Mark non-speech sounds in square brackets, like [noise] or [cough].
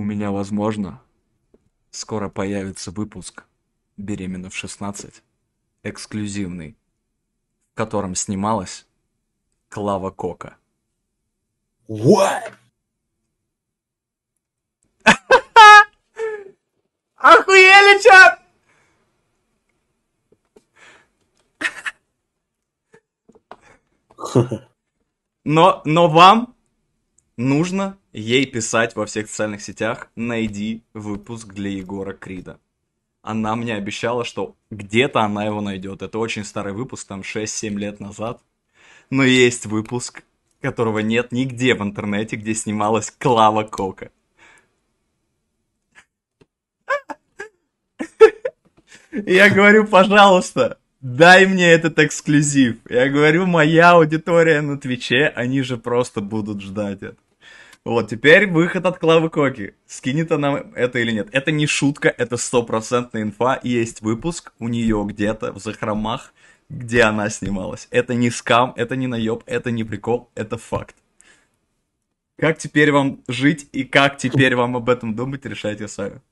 у меня, возможно, скоро появится выпуск «Беременна в 16», эксклюзивный, в котором снималась Клава Кока. What? [laughs] Охуели, чат! [laughs] Но, но вам Нужно ей писать во всех социальных сетях «Найди выпуск для Егора Крида». Она мне обещала, что где-то она его найдет. Это очень старый выпуск, там 6-7 лет назад. Но есть выпуск, которого нет нигде в интернете, где снималась Клава Кока. Я говорю, пожалуйста, дай мне этот эксклюзив. Я говорю, моя аудитория на Твиче, они же просто будут ждать это. Вот, теперь выход от Клавы Коки. Скинет она это или нет. Это не шутка, это стопроцентная инфа. И есть выпуск у нее где-то в захромах, где она снималась. Это не скам, это не наеб, это не прикол, это факт. Как теперь вам жить и как теперь вам об этом думать, решайте сами.